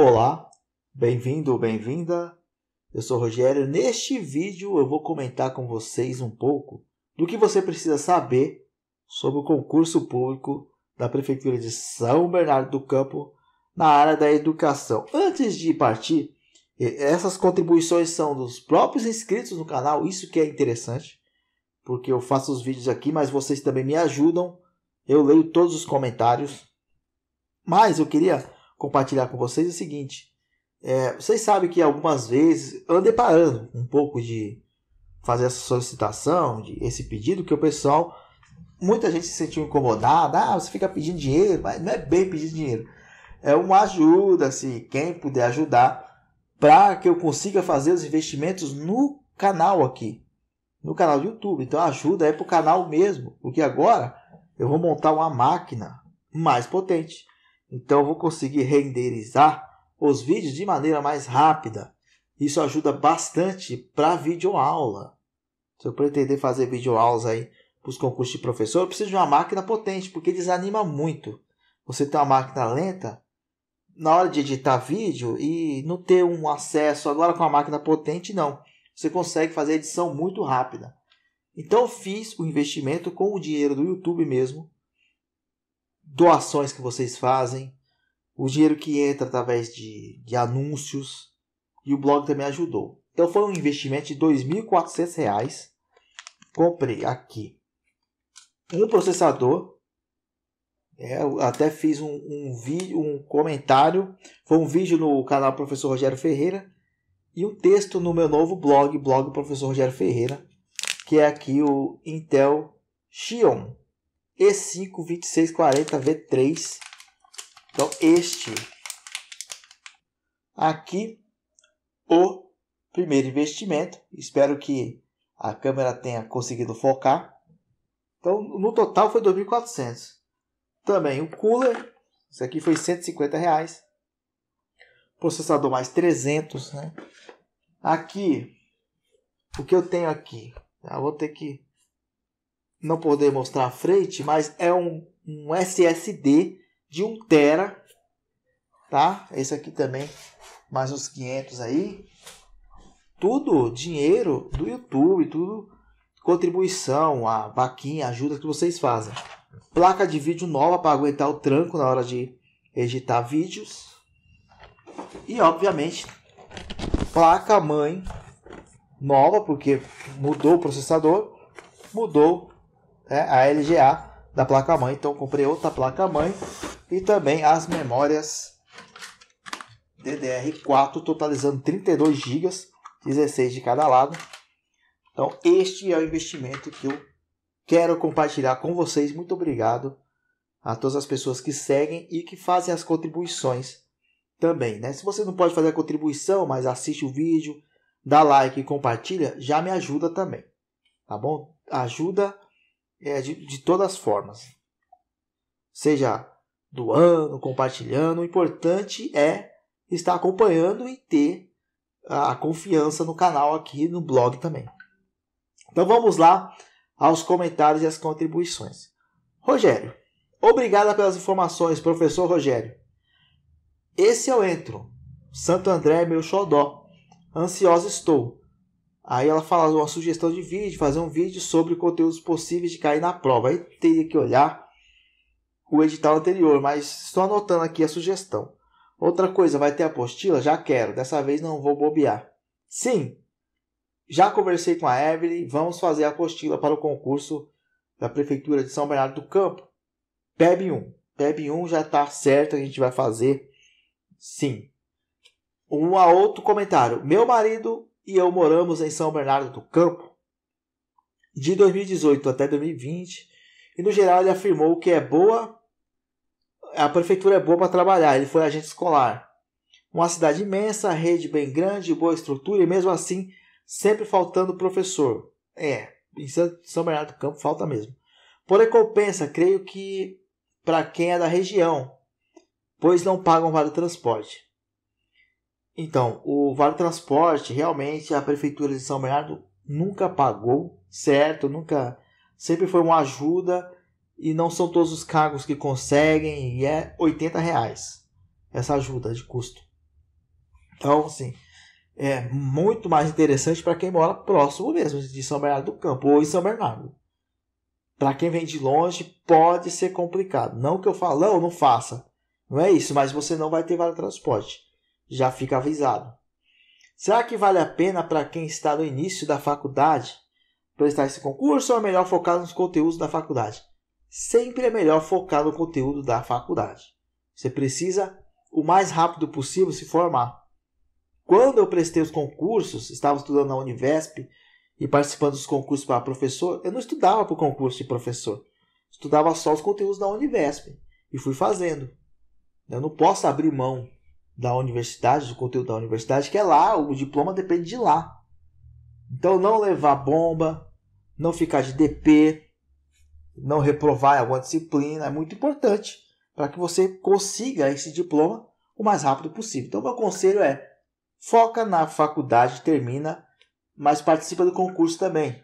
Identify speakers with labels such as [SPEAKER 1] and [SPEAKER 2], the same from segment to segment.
[SPEAKER 1] Olá, bem-vindo ou bem-vinda. Eu sou Rogério. Neste vídeo eu vou comentar com vocês um pouco do que você precisa saber sobre o concurso público da Prefeitura de São Bernardo do Campo na área da educação. Antes de partir, essas contribuições são dos próprios inscritos no canal, isso que é interessante, porque eu faço os vídeos aqui, mas vocês também me ajudam. Eu leio todos os comentários. Mas eu queria compartilhar com vocês é o seguinte. É, vocês sabem que algumas vezes andei parando um pouco de fazer essa solicitação, de esse pedido, que o pessoal, muita gente se sentiu incomodada. Ah, você fica pedindo dinheiro, mas não é bem pedir dinheiro. É uma ajuda, se quem puder ajudar, para que eu consiga fazer os investimentos no canal aqui, no canal do YouTube. Então ajuda é para o canal mesmo, porque agora eu vou montar uma máquina mais potente então eu vou conseguir renderizar os vídeos de maneira mais rápida. Isso ajuda bastante para videoaula. Se eu pretender fazer videoaulas aí para os concursos de professor, eu preciso de uma máquina potente, porque desanima muito. Você ter uma máquina lenta, na hora de editar vídeo e não ter um acesso agora com a máquina potente, não. Você consegue fazer edição muito rápida. Então eu fiz o investimento com o dinheiro do YouTube mesmo doações que vocês fazem, o dinheiro que entra através de, de anúncios e o blog também ajudou. Então foi um investimento de R$ 2.400. Comprei aqui um processador. É, até fiz um, um vídeo, um comentário. Foi um vídeo no canal Professor Rogério Ferreira e um texto no meu novo blog, blog Professor Rogério Ferreira, que é aqui o Intel Xeon e5, 2640, V3. Então, este aqui, o primeiro investimento. Espero que a câmera tenha conseguido focar. Então, no total foi 2.400. Também o cooler, isso aqui foi 150 reais. Processador mais 300, né? Aqui, o que eu tenho aqui? Eu ah, vou ter que não poder mostrar a frente, mas é um, um SSD de 1 tera, tá? Esse aqui também, mais uns 500 aí. Tudo dinheiro do YouTube, tudo contribuição, a vaquinha, ajuda que vocês fazem. Placa de vídeo nova para aguentar o tranco na hora de editar vídeos. E obviamente, placa mãe nova, porque mudou o processador, mudou né, a LGA da placa-mãe. Então comprei outra placa-mãe e também as memórias DDR4, totalizando 32 GB, 16 de cada lado. Então este é o investimento que eu quero compartilhar com vocês. Muito obrigado a todas as pessoas que seguem e que fazem as contribuições também, né? Se você não pode fazer a contribuição, mas assiste o vídeo, dá like e compartilha, já me ajuda também, tá bom? Ajuda é, de, de todas as formas. Seja doando, compartilhando, o importante é estar acompanhando e ter a confiança no canal aqui no blog também. Então vamos lá aos comentários e às contribuições. Rogério, obrigada pelas informações, professor Rogério. Esse eu é entro. Santo André é meu xodó. Ansiosa estou. Aí ela fala uma sugestão de vídeo, fazer um vídeo sobre conteúdos possíveis de cair na prova. Aí teria que olhar o edital anterior, mas estou anotando aqui a sugestão. Outra coisa, vai ter apostila? Já quero. Dessa vez não vou bobear. Sim, já conversei com a Evelyn. Vamos fazer a apostila para o concurso da Prefeitura de São Bernardo do Campo. PEB 1. PEB 1 já está certo, a gente vai fazer. Sim. Um a outro comentário. Meu marido e eu moramos em São Bernardo do Campo de 2018 até 2020. E no geral ele afirmou que é boa, a prefeitura é boa para trabalhar. Ele foi agente escolar. Uma cidade imensa, rede bem grande, boa estrutura e mesmo assim sempre faltando professor. É, em São Bernardo do Campo falta mesmo. Por recompensa, creio que para quem é da região, pois não pagam vale transporte. Então, o Vale Transporte, realmente a prefeitura de São Bernardo nunca pagou, certo? Nunca, sempre foi uma ajuda e não são todos os cargos que conseguem e é 80 reais essa ajuda de custo. Então, assim, é muito mais interessante para quem mora próximo mesmo de São Bernardo do Campo ou em São Bernardo. Para quem vem de longe, pode ser complicado. Não que eu falo, não, não faça. Não é isso, mas você não vai ter vale transporte já fica avisado. Será que vale a pena para quem está no início da faculdade prestar esse concurso ou é melhor focar nos conteúdos da faculdade? Sempre é melhor focar no conteúdo da faculdade. Você precisa, o mais rápido possível, se formar. Quando eu prestei os concursos, estava estudando na Univesp e participando dos concursos para professor, eu não estudava para o concurso de professor. Estudava só os conteúdos da Univesp e fui fazendo. Eu não posso abrir mão da universidade, do conteúdo da universidade, que é lá, o diploma depende de lá. Então não levar bomba, não ficar de DP, não reprovar em alguma disciplina é muito importante para que você consiga esse diploma o mais rápido possível. Então meu conselho é foca na faculdade, termina, mas participa do concurso também.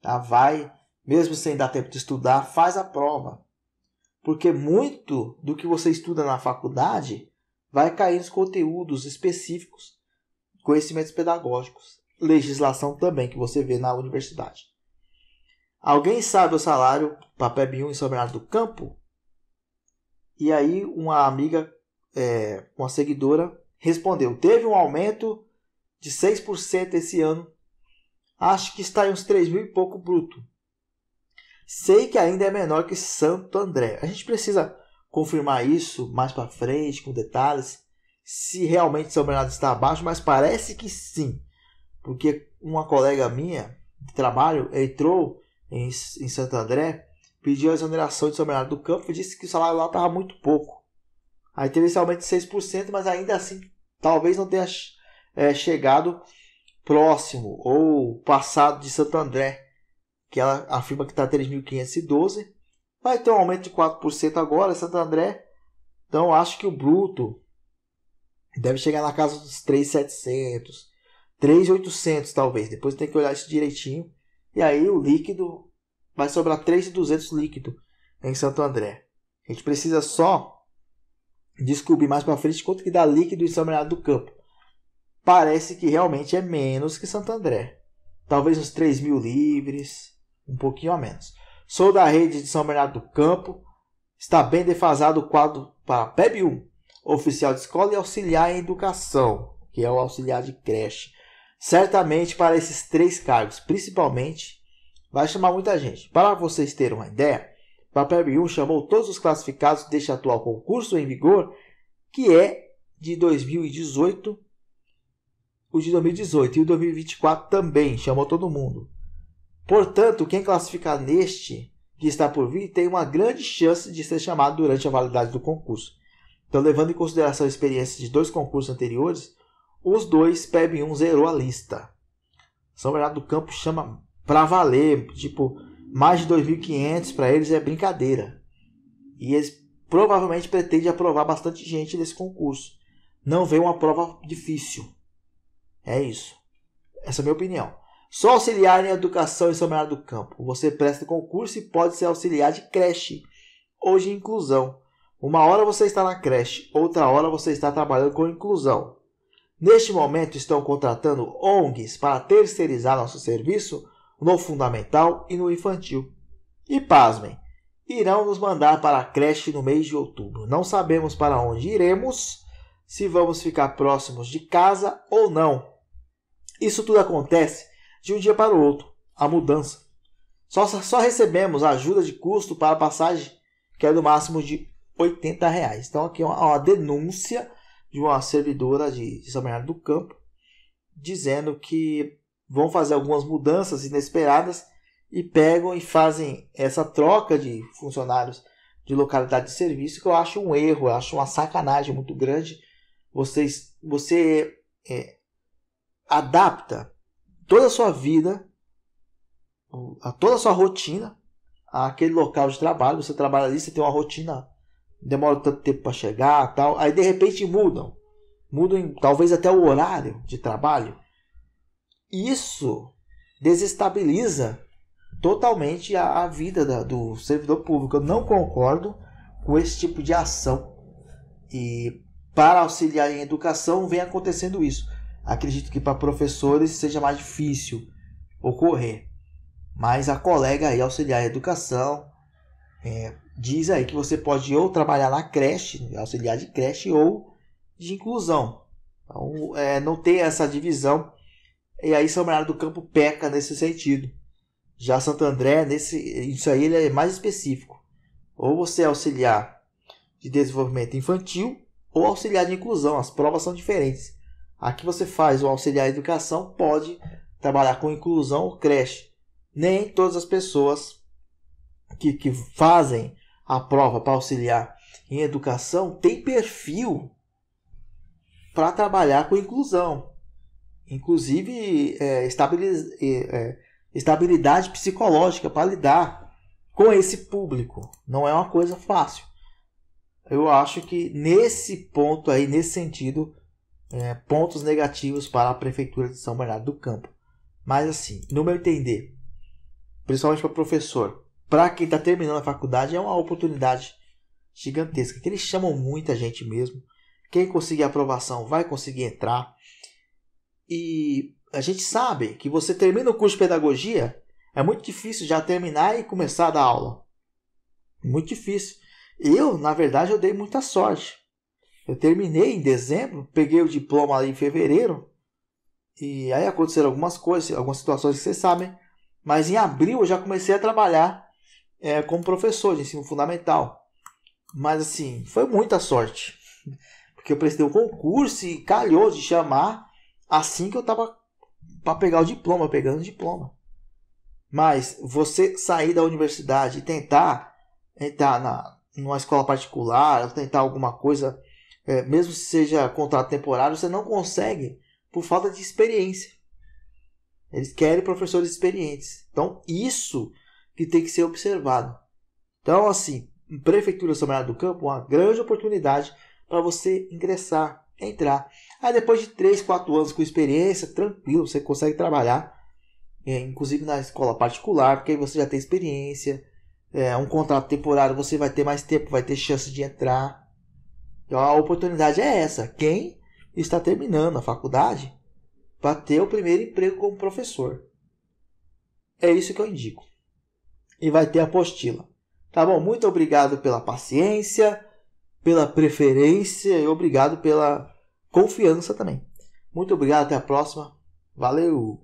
[SPEAKER 1] Tá? Vai, mesmo sem dar tempo de estudar, faz a prova. Porque muito do que você estuda na faculdade vai cair nos conteúdos específicos, conhecimentos pedagógicos, legislação também que você vê na universidade. Alguém sabe o salário para PEB1 em São Bernardo do Campo? E aí uma amiga, é, uma seguidora, respondeu: teve um aumento de 6% esse ano. Acho que está em uns 3 mil e pouco bruto. Sei que ainda é menor que Santo André. A gente precisa confirmar isso mais para frente com detalhes se realmente São Bernardo está abaixo, mas parece que sim, porque uma colega minha de trabalho entrou em, em Santo André, pediu a exoneração de São Bernardo do Campo e disse que o salário lá estava muito pouco. Aí teve esse aumento de 6%, mas ainda assim talvez não tenha é, chegado próximo ou passado de Santo André, que ela afirma que está 3.512 Vai ter um aumento de 4% agora, Santo André. Então acho que o bruto deve chegar na casa dos 3,700, 3,800 talvez. Depois tem que olhar isso direitinho. E aí o líquido vai sobrar 3,200 líquido em Santo André. A gente precisa só descobrir mais para frente quanto que dá líquido em São Bernardo do Campo. Parece que realmente é menos que Santo André. Talvez uns 3 mil livres, um pouquinho a menos. Sou da rede de São Bernardo do Campo. Está bem defasado o quadro para PEB 1, oficial de escola e auxiliar em educação, que é o auxiliar de creche. Certamente para esses três cargos, principalmente, vai chamar muita gente. Para vocês terem uma ideia, a PEB 1 chamou todos os classificados deste atual concurso em vigor, que é de 2018 o de 2018 e o 2024 também chamou todo mundo. Portanto, quem classificar neste que está por vir tem uma grande chance de ser chamado durante a validade do concurso. Então, levando em consideração a experiência de dois concursos anteriores, os dois PEB1 zerou a lista. São Bernardo do Campo chama pra valer, tipo, mais de 2.500 para eles é brincadeira. E eles provavelmente pretendem aprovar bastante gente nesse concurso. Não vem uma prova difícil. É isso. Essa é a minha opinião. Só auxiliar em educação em São Bernardo do Campo. Você presta concurso e pode ser auxiliar de creche ou de inclusão. Uma hora você está na creche, outra hora você está trabalhando com inclusão. Neste momento estão contratando ONGs para terceirizar nosso serviço no fundamental e no infantil. E pasmem, irão nos mandar para a creche no mês de outubro. Não sabemos para onde iremos, se vamos ficar próximos de casa ou não. Isso tudo acontece de um dia para o outro, a mudança. Só, só recebemos ajuda de custo para a passagem, que é do máximo de 80 reais. Então aqui é uma, uma denúncia de uma servidora de, de São Bernardo do Campo, dizendo que vão fazer algumas mudanças inesperadas e pegam e fazem essa troca de funcionários de localidade de serviço, que eu acho um erro, eu acho uma sacanagem muito grande. Vocês, você é, adapta toda a sua vida, a toda a sua rotina, aquele local de trabalho, você trabalha ali, você tem uma rotina, demora tanto tempo para chegar, tal. Aí de repente mudam, mudam talvez até o horário de trabalho. Isso desestabiliza totalmente a, a vida da, do servidor público. Eu não concordo com esse tipo de ação. E para auxiliar em educação vem acontecendo isso. Acredito que para professores seja mais difícil ocorrer, mas a colega aí, auxiliar de educação, é, diz aí que você pode ou trabalhar na creche, auxiliar de creche, ou de inclusão. Então, é, não tem essa divisão. E aí, São Bernardo do Campo peca nesse sentido. Já Santo André, nesse, isso aí ele é mais específico. Ou você é auxiliar de desenvolvimento infantil, ou auxiliar de inclusão. As provas são diferentes. Aqui você faz o auxiliar de educação, pode trabalhar com inclusão ou creche. Nem todas as pessoas que, que fazem a prova para auxiliar em educação tem perfil para trabalhar com inclusão. Inclusive, é, é, estabilidade psicológica para lidar com esse público. Não é uma coisa fácil. Eu acho que nesse ponto aí, nesse sentido, é, pontos negativos para a Prefeitura de São Bernardo do Campo. Mas assim, no meu entender, principalmente para professor, para quem está terminando a faculdade, é uma oportunidade gigantesca. Que eles chamam muita gente mesmo. Quem conseguir aprovação vai conseguir entrar. E a gente sabe que você termina o curso de pedagogia, é muito difícil já terminar e começar a dar aula. Muito difícil. Eu, na verdade, eu dei muita sorte. Eu terminei em dezembro, peguei o diploma ali em fevereiro. E aí aconteceram algumas coisas, algumas situações que vocês sabem. Mas em abril eu já comecei a trabalhar é, como professor de ensino fundamental. Mas assim, foi muita sorte. Porque eu prestei o um concurso e calhou de chamar assim que eu tava para pegar o diploma, pegando o diploma. Mas você sair da universidade e tentar entrar na, numa escola particular, tentar alguma coisa é, mesmo se seja contrato temporário, você não consegue por falta de experiência. Eles querem professores experientes. Então, isso que tem que ser observado. Então, assim, Prefeitura São Bernardo do Campo, uma grande oportunidade para você ingressar, entrar. Aí, depois de 3, 4 anos com experiência, tranquilo, você consegue trabalhar, é, inclusive na escola particular, porque aí você já tem experiência. É, um contrato temporário, você vai ter mais tempo, vai ter chance de entrar. Então a oportunidade é essa. Quem está terminando a faculdade para ter o primeiro emprego como professor. É isso que eu indico. E vai ter apostila. Tá bom? Muito obrigado pela paciência, pela preferência e obrigado pela confiança também. Muito obrigado, até a próxima. Valeu!